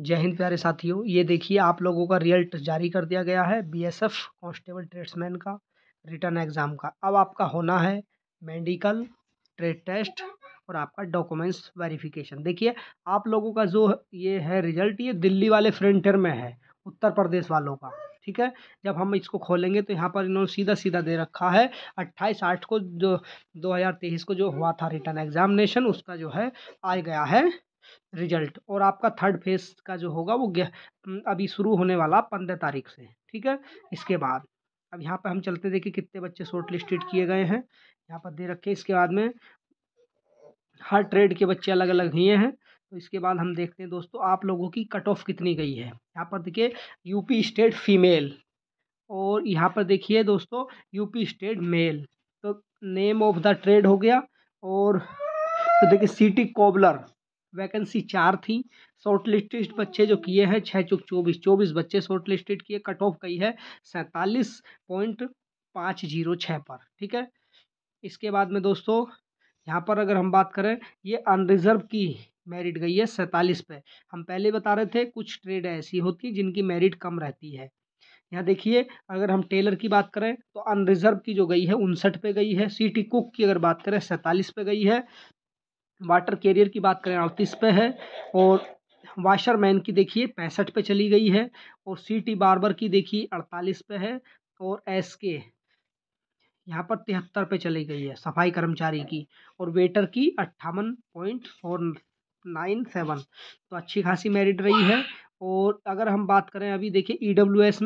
जय हिंद प्यारे साथियों ये देखिए आप लोगों का रिजल्ट जारी कर दिया गया है बीएसएफ कांस्टेबल ट्रेड्समैन का रिटर्न एग्ज़ाम का अब आपका होना है मेडिकल ट्रेड टेस्ट और आपका डॉक्यूमेंट्स वेरिफिकेशन देखिए आप लोगों का जो ये है रिजल्ट ये दिल्ली वाले फ्रंटियर में है उत्तर प्रदेश वालों का ठीक है जब हम इसको खोलेंगे तो यहाँ पर इन्होंने सीधा सीधा दे रखा है अट्ठाईस आठ को जो दो हज़ार तेईस को जो हुआ था रिटर्न एग्जामिनेशन उसका जो है आ गया है रिजल्ट और आपका थर्ड फेज का जो होगा वो अभी शुरू होने वाला पंद्रह तारीख से ठीक है इसके बाद अब यहाँ पर हम चलते देखिए कितने बच्चे शॉर्ट लिस्टेड किए गए हैं यहाँ पर दे रखे इसके बाद में हर ट्रेड के बच्चे अलग अलग हुए हैं तो इसके बाद हम देखते हैं दोस्तों आप लोगों की कट ऑफ कितनी गई है यहाँ पर देखिए यूपी स्टेट फीमेल और यहाँ पर देखिए दोस्तों यूपी स्टेट मेल तो नेम ऑफ द ट्रेड हो गया और तो देखिए सिटी कोबलर वैकेंसी चार थी शॉर्ट लिस्टेड बच्चे जो किए हैं छः चौक चौबीस चौबीस बच्चे शॉर्ट लिस्टेड किए कट ऑफ गई है सैंतालीस पॉइंट पाँच जीरो छः पर ठीक है इसके बाद में दोस्तों यहाँ पर अगर हम बात करें ये अनरिजर्व की मेरिट गई है सैंतालीस पे हम पहले बता रहे थे कुछ ट्रेड ऐसी होती हैं जिनकी मेरिट कम रहती है यहाँ देखिए अगर हम टेलर की बात करें तो अनरिजर्व की जो गई है उनसठ पे गई है सीटी कुक की अगर बात करें सैंतालीस पे गई है वाटर कैरियर की बात करें अड़तीस पे है और वाशरमैन की देखिए पैंसठ पे चली गई है और सी टी बार्बर की देखिए अड़तालीस पे है और एस के यहाँ पर तिहत्तर पे चली गई है सफाई कर्मचारी की और वेटर की अट्ठावन पॉइंट फोर नाइन सेवन तो अच्छी खासी मेरिट रही है और अगर हम बात करें अभी देखिए ई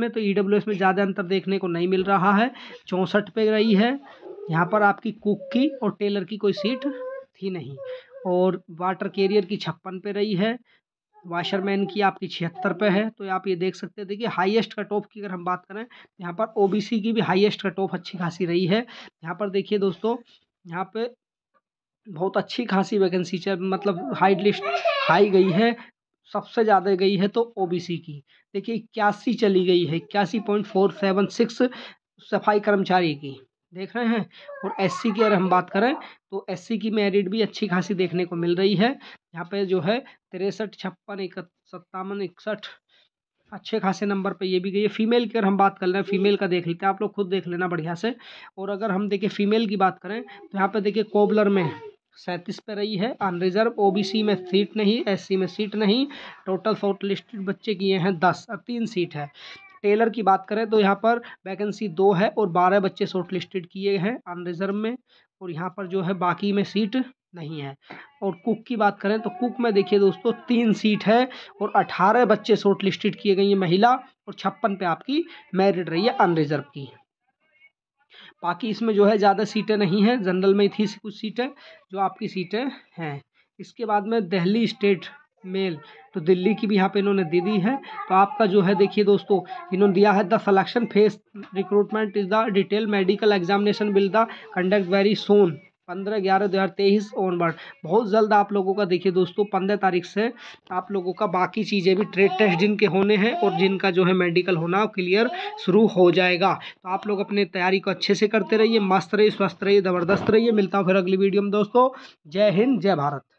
में तो ई में ज़्यादा अंतर देखने को नहीं मिल रहा है चौंसठ पे रही है यहाँ पर आपकी कुक की और टेलर की कोई सीट थी नहीं और वाटर कैरियर की छप्पन पे रही है वाशरमैन की आपकी छिहत्तर पे है तो आप ये देख सकते हैं देखिए हाईएस्ट कट ऑफ की अगर हम बात करें यहाँ पर ओबीसी की भी हाईएस्ट कट ऑफ अच्छी खासी रही है यहाँ पर देखिए दोस्तों यहाँ पे बहुत अच्छी खासी वैकेंसी मतलब हाइट लिस्ट हाई गई है सबसे ज़्यादा गई है तो ओ की देखिए इक्यासी चली गई है इक्यासी पॉइंट फोर सेवन सिक्स सफाई कर्मचारी की देख रहे हैं और एससी की अगर हम बात करें तो एससी की मेरिट भी अच्छी खासी देखने को मिल रही है यहाँ पे जो है तिरसठ छप्पन इकहत्तर सत्तावन इकसठ अच्छे खासे नंबर पे ये भी गई है फीमेल की अगर हम बात कर रहे हैं फीमेल का देख लेते हैं आप लोग खुद देख लेना बढ़िया से और अगर हम देखिए फीमेल की बात करें तो यहाँ पर देखिए कोबलर में सैंतीस पे रही है अनरिजर्व सी में सीट नहीं सी में सीट नहीं टोटल शॉर्ट लिस्टेड बच्चे किए हैं दस तीन सीट है टेलर की बात करें तो यहाँ पर वैकेंसी दो है और बारह बच्चे शॉर्ट किए हैं अनरिजर्व में और यहाँ पर जो है बाकी में सीट नहीं है और कुक की बात करें तो कुक में देखिए दोस्तों तीन सीट है और अठारह बच्चे शॉर्ट लिस्टेड किए गए हैं महिला और छप्पन पे आपकी मैरिड रही है अनरिजर्व की बाकी इसमें जो है ज़्यादा सीटें नहीं हैं जनरल में थी कुछ सीटें जो आपकी सीटें हैं इसके बाद में दिल्ली स्टेट मेल तो दिल्ली की भी यहाँ पे इन्होंने दे दी है तो आपका जो है देखिए दोस्तों इन्होंने दिया है the selection phase recruitment is the detail medical examination will the conduct very soon पंद्रह ग्यारह दो हज़ार तेईस ऑनवर्ड बहुत जल्द आप लोगों का देखिए दोस्तों पंद्रह तारीख से आप लोगों का बाकी चीज़ें भी ट्रेड टेस्ट जिनके होने हैं और जिनका जो है मेडिकल होना क्लियर शुरू हो जाएगा तो आप लोग अपने तैयारी को अच्छे से करते रहिए मस्त रहिए स्वस्थ रहिए ज़बरदस्त रहिए मिलता हूँ फिर अगली वीडियो में दोस्तों जय हिंद जय भारत